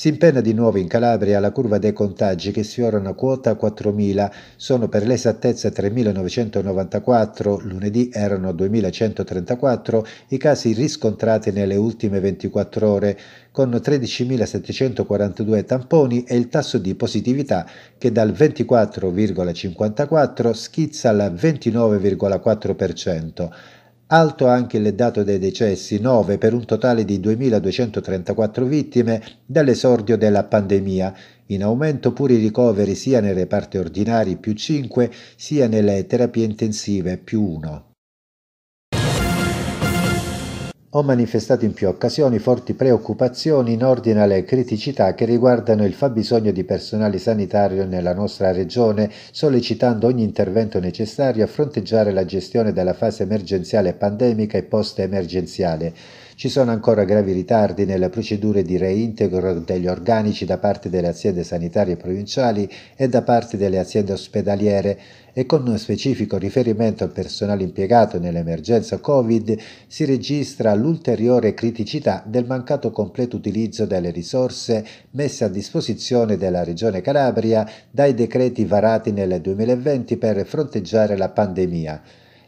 Si impenna di nuovo in Calabria la curva dei contagi che sfiorano quota 4.000, sono per l'esattezza 3.994, lunedì erano 2.134 i casi riscontrati nelle ultime 24 ore, con 13.742 tamponi e il tasso di positività che dal 24,54 schizza al 29,4%. Alto anche il dato dei decessi, 9 per un totale di 2.234 vittime dall'esordio della pandemia. In aumento pure i ricoveri sia nei reparti ordinari più 5 sia nelle terapie intensive più 1 ho manifestato in più occasioni forti preoccupazioni in ordine alle criticità che riguardano il fabbisogno di personale sanitario nella nostra regione, sollecitando ogni intervento necessario a fronteggiare la gestione della fase emergenziale pandemica e post-emergenziale ci sono ancora gravi ritardi nelle procedure di reintegro degli organici da parte delle aziende sanitarie provinciali e da parte delle aziende ospedaliere e con un specifico riferimento al personale impiegato nell'emergenza Covid si registra l'ulteriore criticità del mancato completo utilizzo delle risorse messe a disposizione della Regione Calabria dai decreti varati nel 2020 per fronteggiare la pandemia.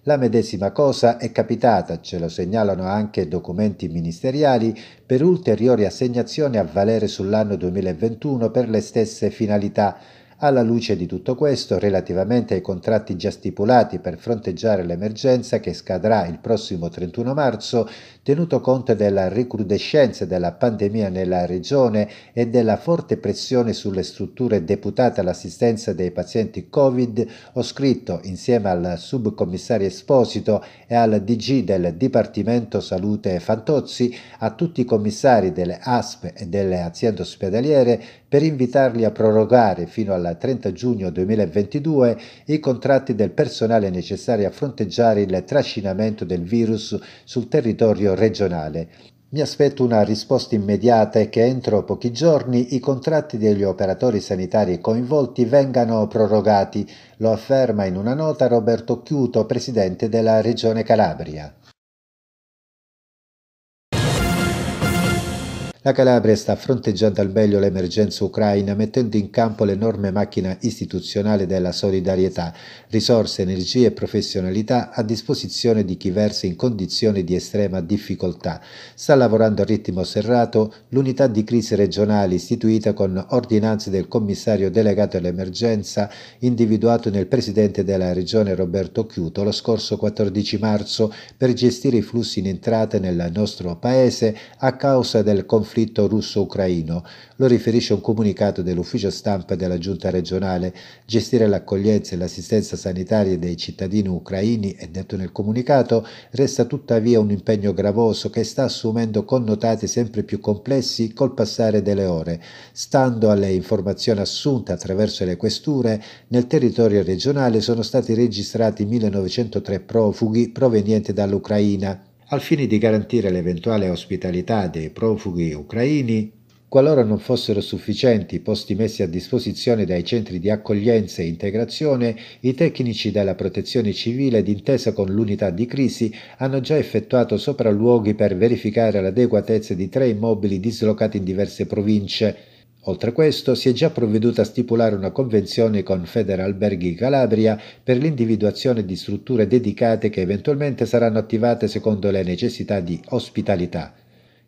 La medesima cosa è capitata, ce lo segnalano anche documenti ministeriali, per ulteriori assegnazioni a valere sull'anno 2021 per le stesse finalità. Alla luce di tutto questo, relativamente ai contratti già stipulati per fronteggiare l'emergenza che scadrà il prossimo 31 marzo, tenuto conto della recrudescenza della pandemia nella regione e della forte pressione sulle strutture deputate all'assistenza dei pazienti Covid, ho scritto insieme al subcommissario Esposito e al DG del Dipartimento Salute Fantozzi a tutti i commissari delle ASP e delle aziende ospedaliere per invitarli a prorogare fino al 30 giugno 2022 i contratti del personale necessario a fronteggiare il trascinamento del virus sul territorio territorio regionale. Mi aspetto una risposta immediata e che entro pochi giorni i contratti degli operatori sanitari coinvolti vengano prorogati, lo afferma in una nota Roberto Chiuto, presidente della Regione Calabria. La Calabria sta fronteggiando al meglio l'emergenza ucraina mettendo in campo l'enorme macchina istituzionale della solidarietà, risorse, energie e professionalità a disposizione di chi versa in condizioni di estrema difficoltà. Sta lavorando a ritmo serrato l'unità di crisi regionale istituita con ordinanze del commissario delegato all'emergenza individuato nel presidente della regione Roberto Chiuto lo scorso 14 marzo per gestire i flussi in entrata nel nostro paese a causa del conflitto conflitto russo-ucraino. Lo riferisce un comunicato dell'ufficio stampa della giunta regionale. Gestire l'accoglienza e l'assistenza sanitaria dei cittadini ucraini, è detto nel comunicato, resta tuttavia un impegno gravoso che sta assumendo connotati sempre più complessi col passare delle ore. Stando alle informazioni assunte attraverso le questure, nel territorio regionale sono stati registrati 1903 profughi provenienti dall'Ucraina, al fine di garantire l'eventuale ospitalità dei profughi ucraini qualora non fossero sufficienti i posti messi a disposizione dai centri di accoglienza e integrazione, i tecnici della protezione civile, d'intesa con l'unità di crisi, hanno già effettuato sopralluoghi per verificare l'adeguatezza di tre immobili dislocati in diverse province, Oltre a questo, si è già provveduta a stipulare una convenzione con Federalberghi Calabria per l'individuazione di strutture dedicate che eventualmente saranno attivate secondo le necessità di ospitalità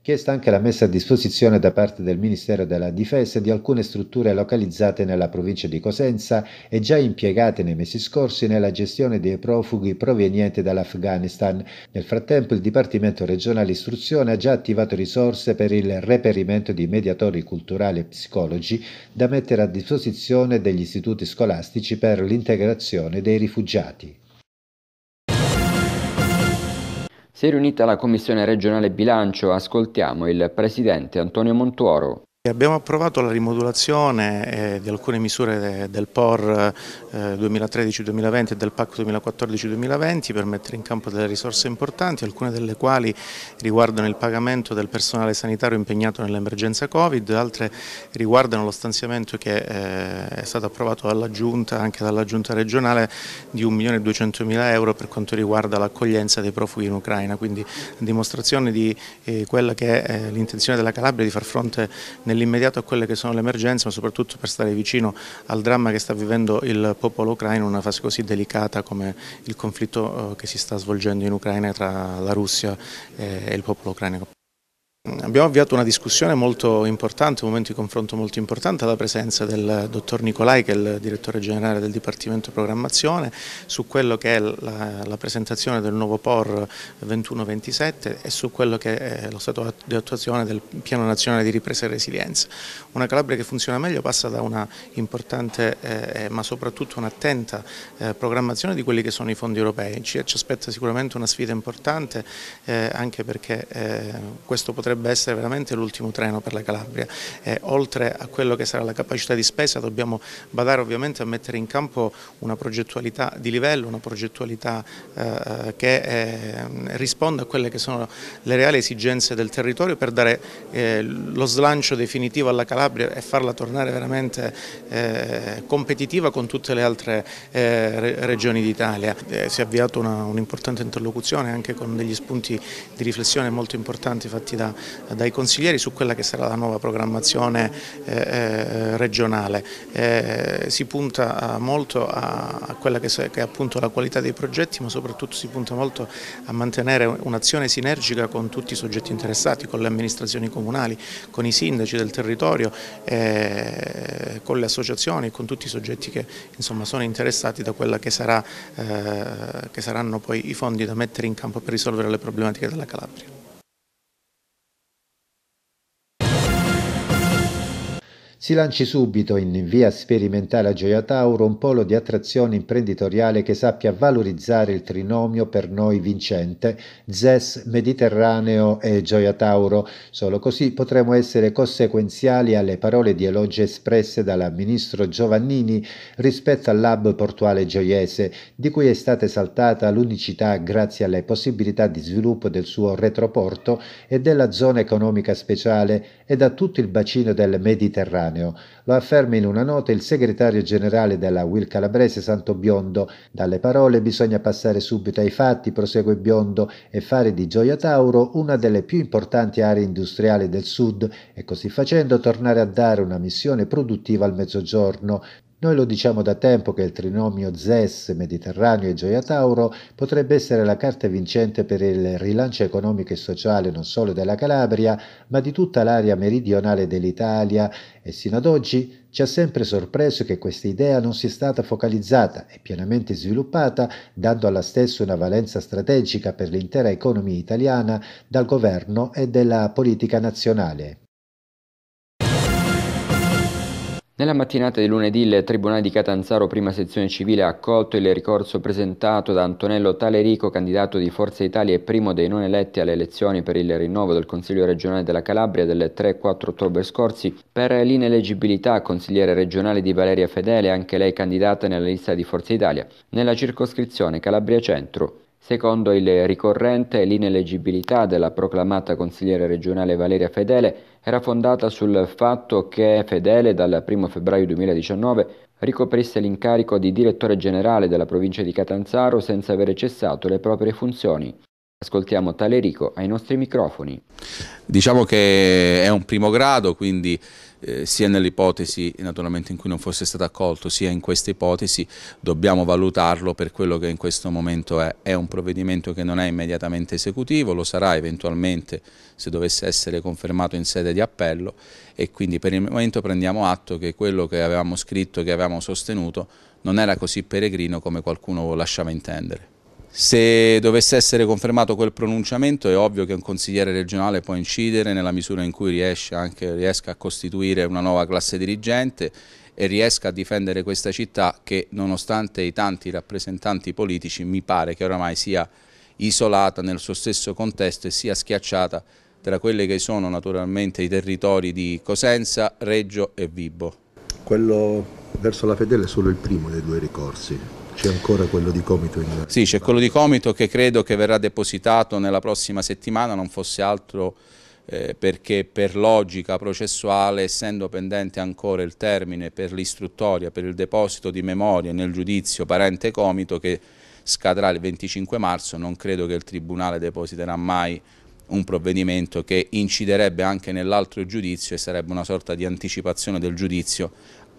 chiesta anche la messa a disposizione da parte del Ministero della Difesa di alcune strutture localizzate nella provincia di Cosenza e già impiegate nei mesi scorsi nella gestione dei profughi provenienti dall'Afghanistan. Nel frattempo il Dipartimento regionale istruzione ha già attivato risorse per il reperimento di mediatori culturali e psicologi da mettere a disposizione degli istituti scolastici per l'integrazione dei rifugiati. Si è riunita la Commissione regionale bilancio, ascoltiamo il presidente Antonio Montuoro. Abbiamo approvato la rimodulazione eh, di alcune misure del POR 2013-2020 eh, e del PAC 2014-2020 per mettere in campo delle risorse importanti, alcune delle quali riguardano il pagamento del personale sanitario impegnato nell'emergenza Covid, altre riguardano lo stanziamento che eh, è stato approvato dalla Giunta, anche dalla Giunta regionale, di 1.200.000 euro per quanto riguarda l'accoglienza dei profughi in Ucraina, quindi dimostrazione di quella che è l'intenzione della Calabria di far fronte nel nell'immediato a quelle che sono le emergenze, ma soprattutto per stare vicino al dramma che sta vivendo il popolo ucraino in una fase così delicata come il conflitto eh, che si sta svolgendo in Ucraina tra la Russia e il popolo ucraino. Mm, abbiamo avviato una discussione molto importante, un momento di confronto molto importante alla presenza del dottor Nicolai che è il direttore generale del Dipartimento Programmazione su quello che è la, la presentazione del nuovo POR 21-27 e su quello che è lo stato di attuazione del Piano Nazionale di Ripresa e Resilienza. Una Calabria che funziona meglio passa da una importante eh, eh, ma soprattutto un'attenta eh, programmazione di quelli che sono i fondi europei. Ci, ci aspetta sicuramente una sfida importante eh, anche perché eh, questo potrebbe potrebbe essere veramente l'ultimo treno per la Calabria. Eh, oltre a quello che sarà la capacità di spesa dobbiamo badare ovviamente a mettere in campo una progettualità di livello, una progettualità eh, eh che eh, risponda a quelle che sono le reali esigenze del territorio per dare eh, lo slancio definitivo alla Calabria e farla tornare veramente eh, competitiva con tutte le altre regioni d'Italia. si è avviata un'importante un interlocuzione anche con degli spunti di riflessione molto importanti fatti da dai consiglieri su quella che sarà la nuova programmazione eh, eh, regionale. Eh, si punta molto a quella che è appunto la qualità dei progetti ma soprattutto si punta molto a mantenere un'azione sinergica con tutti i soggetti interessati, con le amministrazioni comunali, con i sindaci del territorio, con le associazioni e con tutti i soggetti che insomma, sono interessati da quella che, sarà, che saranno poi i fondi da mettere in campo per risolvere le problematiche della Calabria. si lanci subito in via sperimentale a Gioia Tauro un polo di attrazione imprenditoriale che sappia valorizzare il trinomio per noi vincente ZES Mediterraneo e Gioia Tauro. Solo così potremo essere conseguenziali alle parole di elogio espresse dal ministro Giovannini rispetto al lab portuale gioiese, di cui è stata esaltata l'unicità grazie alle possibilità di sviluppo del suo retroporto e della zona economica speciale e da tutto il bacino del Mediterraneo Mediterraneo. Lo afferma in una nota il segretario generale della Will Calabrese Santo Biondo. Dalle parole bisogna passare subito ai fatti, prosegue Biondo, e fare di Gioia Tauro una delle più importanti aree industriali del sud e così facendo tornare a dare una missione produttiva al Mezzogiorno. Noi lo diciamo da tempo che il trinomio ZES, Mediterraneo e Gioia Tauro potrebbe essere la carta vincente per il rilancio economico e sociale non solo della Calabria, ma di tutta l'area meridionale dell'Italia e sino ad oggi ci ha sempre sorpreso che questa idea non sia stata focalizzata e pienamente sviluppata, dando alla stessa una valenza strategica per l'intera economia italiana dal governo e della politica nazionale. Nella mattinata di lunedì il Tribunale di Catanzaro prima sezione civile ha accolto il ricorso presentato da Antonello Talerico, candidato di Forza Italia e primo dei non eletti alle elezioni per il rinnovo del Consiglio regionale della Calabria del 3-4 ottobre scorsi, per l'ineleggibilità consigliere regionale di Valeria Fedele, anche lei candidata nella lista di Forza Italia, nella circoscrizione Calabria Centro. Secondo il ricorrente, l'ineleggibilità della proclamata consigliere regionale Valeria Fedele era fondata sul fatto che Fedele dal 1 febbraio 2019 ricoprisse l'incarico di direttore generale della provincia di Catanzaro senza aver cessato le proprie funzioni. Ascoltiamo Talerico ai nostri microfoni. Diciamo che è un primo grado, quindi eh, sia nell'ipotesi naturalmente in cui non fosse stato accolto, sia in questa ipotesi dobbiamo valutarlo per quello che in questo momento è. È un provvedimento che non è immediatamente esecutivo, lo sarà eventualmente se dovesse essere confermato in sede di appello e quindi per il momento prendiamo atto che quello che avevamo scritto che avevamo sostenuto non era così peregrino come qualcuno lasciava intendere. Se dovesse essere confermato quel pronunciamento è ovvio che un consigliere regionale può incidere nella misura in cui riesce anche, riesca a costituire una nuova classe dirigente e riesca a difendere questa città che nonostante i tanti rappresentanti politici mi pare che oramai sia isolata nel suo stesso contesto e sia schiacciata tra quelli che sono naturalmente i territori di Cosenza, Reggio e Vibo. Quello verso la Fedele è solo il primo dei due ricorsi, c'è ancora quello di Comito in Sì, c'è quello di Comito che credo che verrà depositato nella prossima settimana, non fosse altro eh, perché per logica processuale, essendo pendente ancora il termine per l'istruttoria, per il deposito di memoria nel giudizio parente Comito che scadrà il 25 marzo, non credo che il Tribunale depositerà mai un provvedimento che inciderebbe anche nell'altro giudizio e sarebbe una sorta di anticipazione del giudizio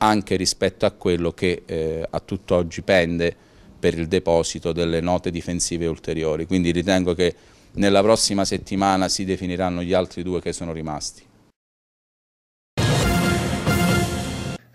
anche rispetto a quello che eh, a tutt'oggi pende per il deposito delle note difensive ulteriori. Quindi ritengo che nella prossima settimana si definiranno gli altri due che sono rimasti.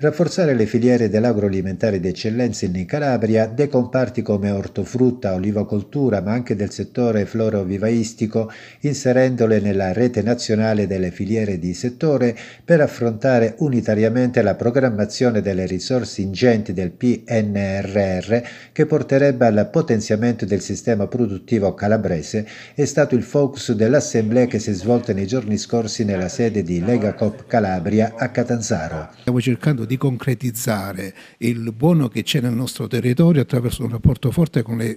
rafforzare le filiere dell'agroalimentare d'eccellenza in Calabria dei comparti come ortofrutta, olivacoltura, ma anche del settore florovivaistico, inserendole nella rete nazionale delle filiere di settore per affrontare unitariamente la programmazione delle risorse ingenti del PNRR che porterebbe al potenziamento del sistema produttivo calabrese, è stato il focus dell'assemblea che si è svolta nei giorni scorsi nella sede di Lega Cop Calabria a Catanzaro. Stiamo cercando di concretizzare il buono che c'è nel nostro territorio attraverso un rapporto forte con le,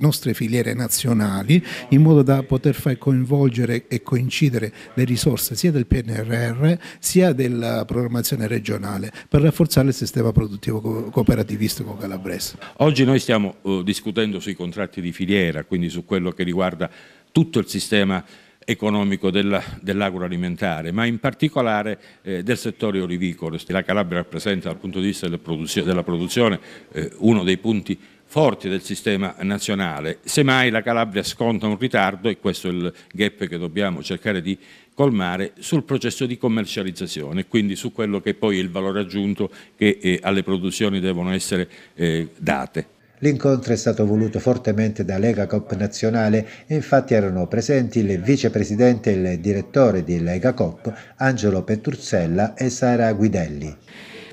nostre filiere nazionali in modo da poter far coinvolgere e coincidere le risorse sia del PNRR sia della programmazione regionale per rafforzare il sistema produttivo cooperativistico calabrese. Oggi noi stiamo eh, discutendo sui contratti di filiera, quindi su quello che riguarda tutto il sistema economico dell'agroalimentare, ma in particolare eh, del settore olivicolo. La Calabria rappresenta dal punto di vista della produzione, della produzione eh, uno dei punti forti del sistema nazionale. Semmai la Calabria sconta un ritardo, e questo è il gap che dobbiamo cercare di colmare, sul processo di commercializzazione, quindi su quello che poi è il valore aggiunto che eh, alle produzioni devono essere eh, date. L'incontro è stato voluto fortemente da Lega Coop Nazionale e infatti erano presenti il vicepresidente e il direttore di Lega Coop Angelo Petruzzella e Sara Guidelli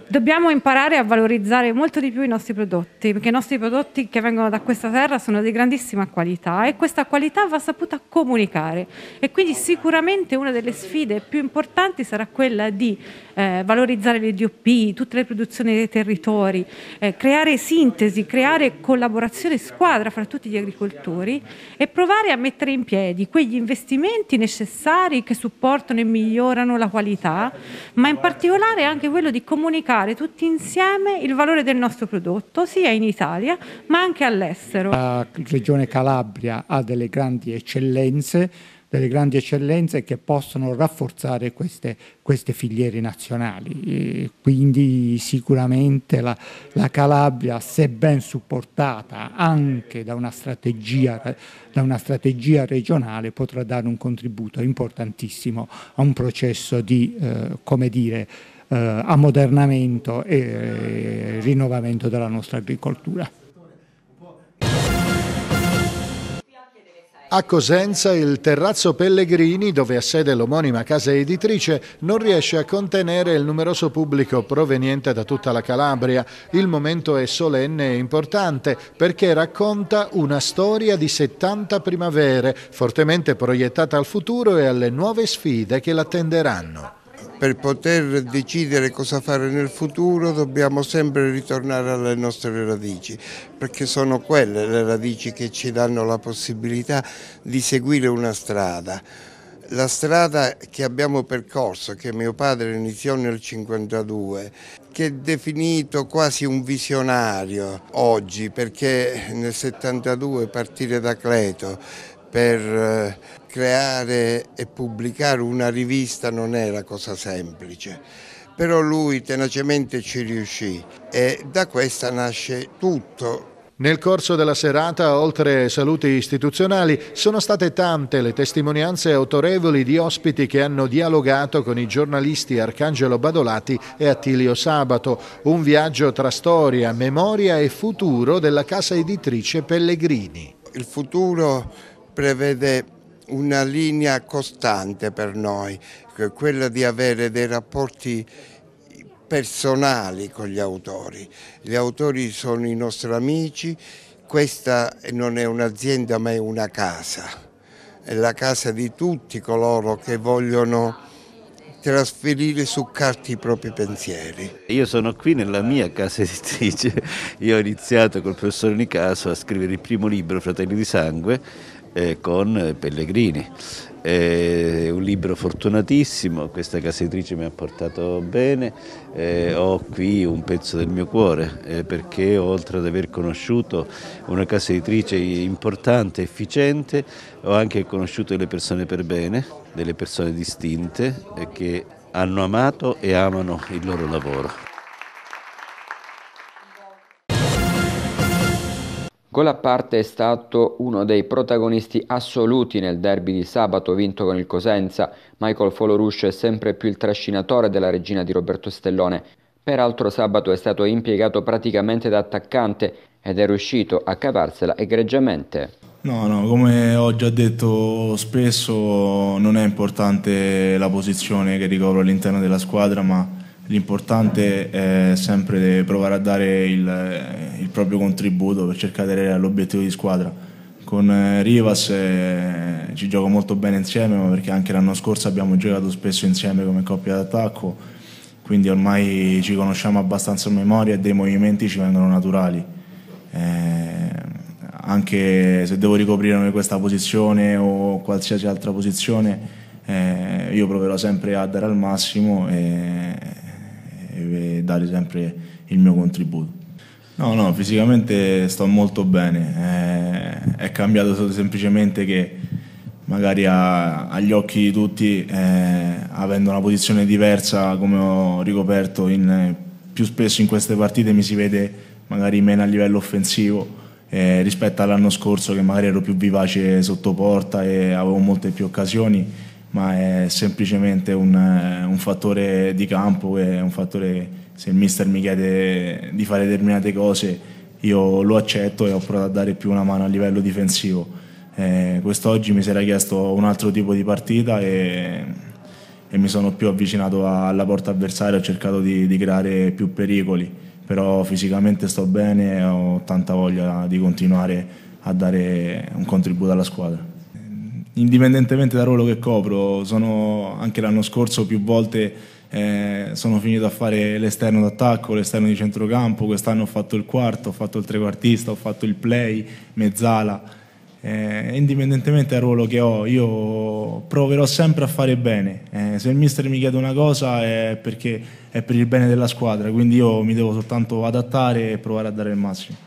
dobbiamo imparare a valorizzare molto di più i nostri prodotti, perché i nostri prodotti che vengono da questa terra sono di grandissima qualità e questa qualità va saputa comunicare. E quindi sicuramente una delle sfide più importanti sarà quella di eh, valorizzare le DOP, tutte le produzioni dei territori, eh, creare sintesi, creare collaborazione squadra fra tutti gli agricoltori e provare a mettere in piedi quegli investimenti necessari che supportano e migliorano la qualità, ma in particolare anche quello di comunicare valorizzare tutti insieme il valore del nostro prodotto, sia in Italia ma anche all'estero. La regione Calabria ha delle grandi eccellenze, delle grandi eccellenze che possono rafforzare queste, queste filiere nazionali. E quindi sicuramente la, la, Calabria, se ben supportata anche da una, da una, strategia, regionale, potrà dare un contributo importantissimo a un processo di, eh, come dire, eh, ammodernamento e eh, rinnovamento della nostra agricoltura. A Cosenza il terrazzo Pellegrini, dove ha sede l'omonima casa editrice, non riesce a contenere il numeroso pubblico proveniente da tutta la Calabria. Il momento è solenne e importante perché racconta una storia di 70 primavere, fortemente proiettata al futuro e alle nuove sfide che l'attenderanno per poter decidere cosa fare nel futuro dobbiamo sempre ritornare alle nostre radici, perché sono quelle le radici che ci danno la possibilità di seguire una strada. La strada che abbiamo percorso, che mio padre iniziò nel 1952, che è definito quasi un visionario oggi, perché nel 1972 partire da Cleto per eh, creare e pubblicare una rivista non era cosa semplice, però lui tenacemente ci riuscì e da questa nasce tutto. Nel corso della serata, oltre ai saluti istituzionali, sono state tante le testimonianze autorevoli di ospiti che hanno dialogato con i giornalisti Arcangelo Badolati e Attilio Sabato. Un viaggio tra storia, memoria e futuro della casa editrice Pellegrini. Il futuro prevede una linea costante per noi, quella di avere dei rapporti personali con gli autori. Gli autori sono i nostri amici, questa non è un'azienda ma è una casa, è la casa di tutti coloro che vogliono trasferire su carta i propri pensieri. Io sono qui nella mia casa editrice, io ho iniziato col professor Nicaso a scrivere il primo libro Fratelli di Sangue eh, con eh, Pellegrini. È eh, un libro fortunatissimo, questa casa editrice mi ha portato bene, eh, ho qui un pezzo del mio cuore eh, perché oltre ad aver conosciuto una casa editrice importante, efficiente, ho anche conosciuto delle persone per bene, delle persone distinte eh, che hanno amato e amano il loro lavoro. Con parte è stato uno dei protagonisti assoluti nel derby di sabato vinto con il Cosenza. Michael Foloruscio è sempre più il trascinatore della regina di Roberto Stellone. Peraltro sabato è stato impiegato praticamente da attaccante ed è riuscito a cavarsela egregiamente. No, no, come ho già detto spesso non è importante la posizione che ricopro all'interno della squadra, ma L'importante è sempre provare a dare il, il proprio contributo per cercare di avere l'obiettivo di squadra. Con eh, Rivas eh, ci gioco molto bene insieme, ma perché anche l'anno scorso abbiamo giocato spesso insieme come coppia d'attacco, quindi ormai ci conosciamo abbastanza a memoria e dei movimenti ci vengono naturali. Eh, anche se devo ricoprire questa posizione o qualsiasi altra posizione, eh, io proverò sempre a dare al massimo. E, dare sempre il mio contributo. No, no, fisicamente sto molto bene, è, eh, è cambiato semplicemente che magari a, agli occhi di tutti, eh, avendo una posizione diversa come ho ricoperto in, più spesso in queste partite, mi si vede magari meno a livello offensivo eh, rispetto all'anno scorso che magari ero più vivace sotto porta e avevo molte più occasioni, ma è semplicemente un, eh, un fattore di campo, è un fattore Che, se il mister mi chiede di fare determinate cose io lo accetto e ho provato a dare più una mano a livello difensivo. Eh, quest'oggi mi si era chiesto un altro tipo di partita e, e mi sono più avvicinato alla porta avversaria, ho cercato di, di creare più pericoli, però fisicamente sto bene e ho tanta voglia di continuare a dare un contributo alla squadra indipendentemente dal ruolo che copro, sono anche l'anno scorso più volte eh, sono finito a fare l'esterno d'attacco, l'esterno di centrocampo, quest'anno ho fatto il quarto, ho fatto il trequartista, ho fatto il play, mezzala. Eh, indipendentemente dal ruolo che ho, io proverò sempre a fare bene. Eh, se il mister mi chiede una cosa è perché è per il bene della squadra, quindi io mi devo soltanto adattare e provare a dare il massimo.